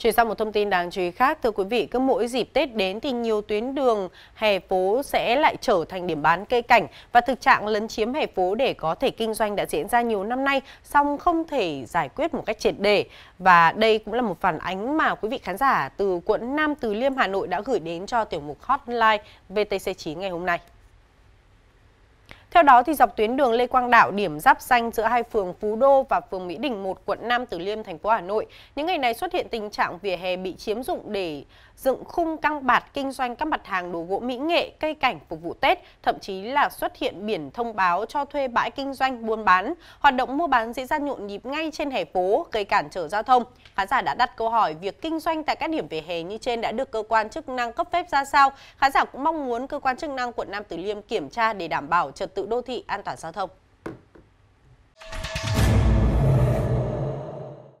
Chuyển sang một thông tin đáng chú ý khác, thưa quý vị, cứ mỗi dịp Tết đến thì nhiều tuyến đường, hè phố sẽ lại trở thành điểm bán cây cảnh và thực trạng lấn chiếm hè phố để có thể kinh doanh đã diễn ra nhiều năm nay, song không thể giải quyết một cách triệt để. Và đây cũng là một phản ánh mà quý vị khán giả từ quận Nam Từ Liêm Hà Nội đã gửi đến cho tiểu mục Hotline VTC9 ngày hôm nay. Theo đó, thì dọc tuyến đường Lê Quang Đạo, điểm giáp danh giữa hai phường Phú Đô và phường Mỹ Đình 1, quận Nam Từ Liêm, thành phố Hà Nội, những ngày này xuất hiện tình trạng vỉa hè bị chiếm dụng để dựng khung căng bạt kinh doanh các mặt hàng đồ gỗ mỹ nghệ, cây cảnh phục vụ Tết, thậm chí là xuất hiện biển thông báo cho thuê bãi kinh doanh buôn bán. Hoạt động mua bán diễn ra nhộn nhịp ngay trên hè phố, gây cản trở giao thông. Khán giả đã đặt câu hỏi việc kinh doanh tại các điểm vỉa hè như trên đã được cơ quan chức năng cấp phép ra sao? Khán giả cũng mong muốn cơ quan chức năng quận Nam Từ Liêm kiểm tra để đảm bảo trật tự đô thị an toàn giao thông.